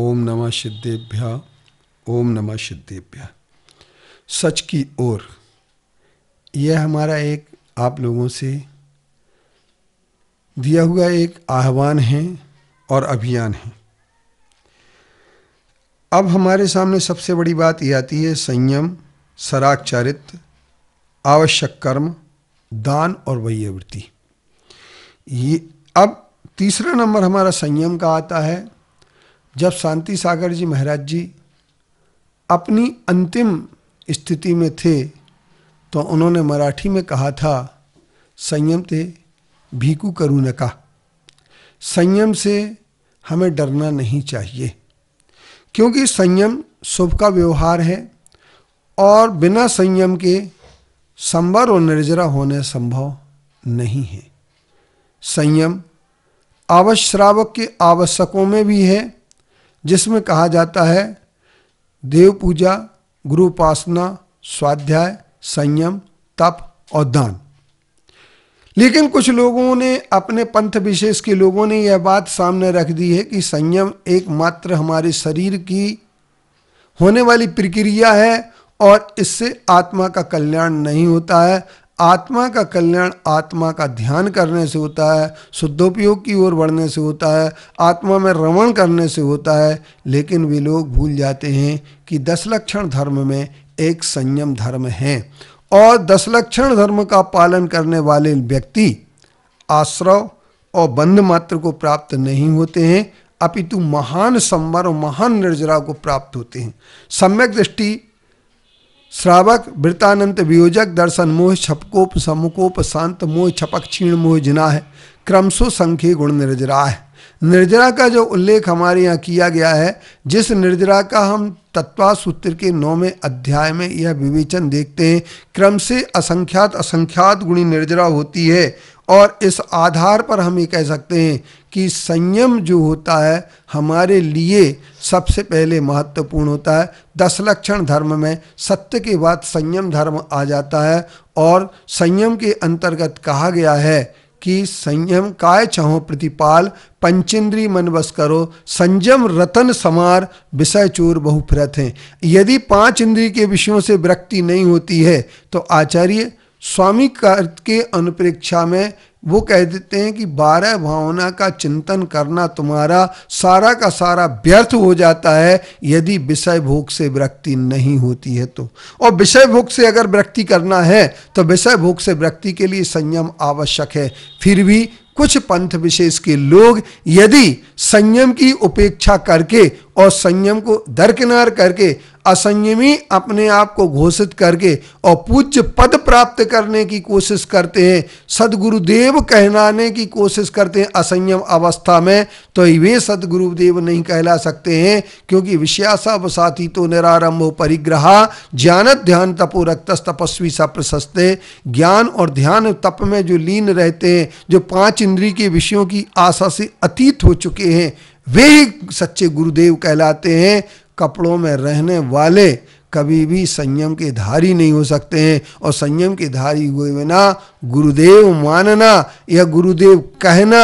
ओम नमः सिद्धेभ्या ओम नमः सिद्धेभ्या सच की ओर यह हमारा एक आप लोगों से दिया हुआ एक आह्वान है और अभियान है अब हमारे सामने सबसे बड़ी बात यह आती है संयम सराग आवश्यक कर्म दान और वैयवृत्ति ये अब तीसरा नंबर हमारा संयम का आता है जब शांति सागर जी महाराज जी अपनी अंतिम स्थिति में थे तो उन्होंने मराठी में कहा था संयम थे भीकू न का संयम से हमें डरना नहीं चाहिए क्योंकि संयम शुभ का व्यवहार है और बिना संयम के संवर और निर्जरा होने संभव नहीं है संयम आवश्रावक के आवश्यकों में भी है जिसमें कहा जाता है देव पूजा गुरु उपासना स्वाध्याय संयम तप और दान लेकिन कुछ लोगों ने अपने पंथ विशेष के लोगों ने यह बात सामने रख दी है कि संयम एकमात्र हमारे शरीर की होने वाली प्रक्रिया है और इससे आत्मा का कल्याण नहीं होता है आत्मा का कल्याण आत्मा का ध्यान करने से होता है शुद्धोपयोग की ओर बढ़ने से होता है आत्मा में रमण करने से होता है लेकिन वे लोग भूल जाते हैं कि दस लक्षण धर्म में एक संयम धर्म है और दस लक्षण धर्म का पालन करने वाले व्यक्ति आश्रव और बंध मात्र को प्राप्त नहीं होते हैं अपितु महान संवर और महान निर्जरा को प्राप्त होते हैं सम्यक दृष्टि श्रावक वृतानंत वियोजक दर्शन मोह छपकोप समुकोप शांत मोह छपक क्षीण मोह जिना है क्रमशो संख्य गुण निर्जरा है निर्जरा का जो उल्लेख हमारे यहाँ किया गया है जिस निर्जरा का हम तत्वा सूत्र के नौवें अध्याय में यह विवेचन देखते हैं क्रम से असंख्यात असंख्यात गुणी निर्जरा होती है और इस आधार पर हम ये कह सकते हैं कि संयम जो होता है हमारे लिए सबसे पहले महत्वपूर्ण होता है दस लक्षण धर्म में सत्य के बाद संयम धर्म आ जाता है और संयम के अंतर्गत कहा गया है कि संयम काय चाहो प्रतिपाल पंचेंद्री मन बस करो संयम रतन समार विषय चोर बहुफिरत हैं यदि पांच इंद्री के विषयों से विरक्ति नहीं होती है तो आचार्य स्वामी के अनुप्रेक्षा में वो कह देते हैं कि बारह भावना का चिंतन करना तुम्हारा सारा का सारा व्यर्थ हो जाता है यदि विषय भोग से विरक्ति नहीं होती है तो और विषय भोग से अगर व्यक्ति करना है तो विषय भोग से व्यक्ति के लिए संयम आवश्यक है फिर भी कुछ पंथ विशेष के लोग यदि संयम की उपेक्षा करके और संयम को दरकिनार करके असंयमी अपने आप को घोषित करके और पूज्य पद प्राप्त करने की कोशिश करते हैं सदगुरुदेव कहलाने की कोशिश करते हैं असंयम अवस्था में तो वे सदगुरुदेव नहीं कहला सकते हैं क्योंकि विषयासा वसाती तो निरारंभ परिग्रह ज्ञान ध्यान तपो रक्त तपस्वी सा प्रशस्ते ज्ञान और ध्यान तप में जो लीन रहते हैं जो पांच इंद्री के विषयों की आशा से अतीत हो चुके हैं वे ही सच्चे गुरुदेव कहलाते हैं कपड़ों में रहने वाले कभी भी संयम के धारी नहीं हो सकते हैं और संयम के धारी हुए बिना गुरुदेव मानना या गुरुदेव कहना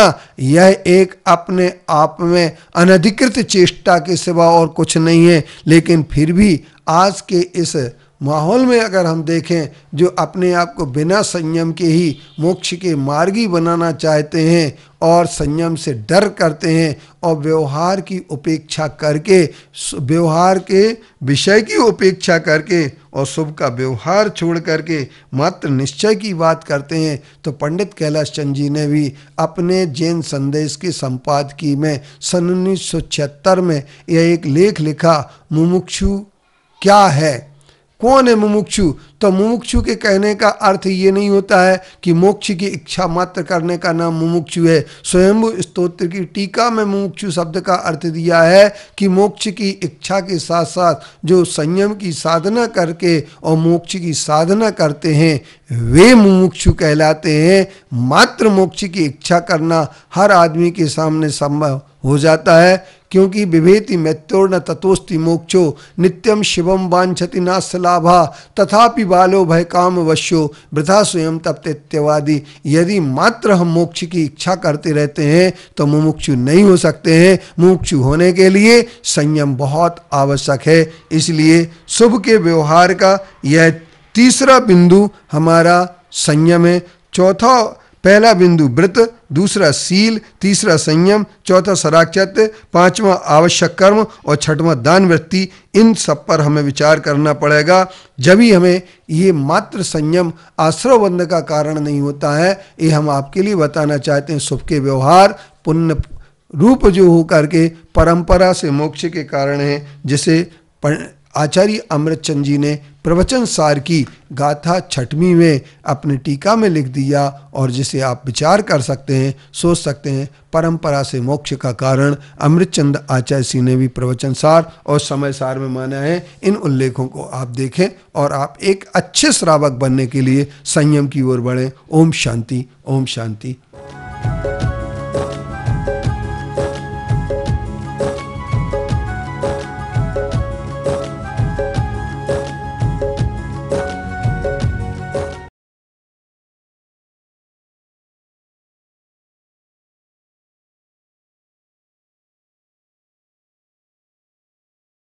यह एक अपने आप में अनधिकृत चेष्टा के सिवा और कुछ नहीं है लेकिन फिर भी आज के इस माहौल में अगर हम देखें जो अपने आप को बिना संयम के ही मोक्ष के मार्गी बनाना चाहते हैं और संयम से डर करते हैं और व्यवहार की उपेक्षा करके व्यवहार के विषय की उपेक्षा करके और शुभ का व्यवहार छोड़ करके मात्र निश्चय की बात करते हैं तो पंडित कैलाश चंद जी ने भी अपने जैन संदेश की संपादकी में सन उन्नीस में यह एक लेख लिखा मुमुक्षु क्या है कौन है मुमुक्षु तो मुमुक्षु के कहने का अर्थ ये नहीं होता है कि मोक्ष की इच्छा मात्र करने का नाम मुमुक्षु है स्वयं स्तोत्र की टीका में मुमुक्षु शब्द का अर्थ दिया है कि मोक्ष की इच्छा के साथ साथ जो संयम की साधना करके और मोक्ष की साधना करते हैं वे मुमुक्षु कहलाते हैं मात्र मोक्ष की इच्छा करना हर आदमी के सामने संभव हो जाता है क्योंकि विभेति मैत्रोर्ण ततोस्ति मोक्षो नित्यम शिवम वांछति लाभा तथापि बालो भय काम वश्यो वृथा स्वयं तप्तवादि यदि मात्र हम मोक्ष की इच्छा करते रहते हैं तो मुमुक्षु नहीं हो सकते हैं मुमुक्षु होने के लिए संयम बहुत आवश्यक है इसलिए शुभ के व्यवहार का यह तीसरा बिंदु हमारा संयम है चौथा पहला बिंदु व्रत दूसरा सील तीसरा संयम चौथा सराक्षत पांचवा आवश्यक कर्म और छठवां दान वृत्ति इन सब पर हमें विचार करना पड़ेगा जब ही हमें ये मात्र संयम आश्रव बंद का कारण नहीं होता है ये हम आपके लिए बताना चाहते हैं सुख के व्यवहार पुण्य रूप जो हो करके परंपरा से मोक्ष के कारण है जिसे आचार्य अमृतचंद जी ने प्रवचन सार की गाथा छठवीं में अपने टीका में लिख दिया और जिसे आप विचार कर सकते हैं सोच सकते हैं परंपरा से मोक्ष का कारण अमृतचंद आचार्य सिंह ने भी प्रवचन सार और समय सार में माना है इन उल्लेखों को आप देखें और आप एक अच्छे श्रावक बनने के लिए संयम की ओर बढ़ें ओम शांति ओम शांति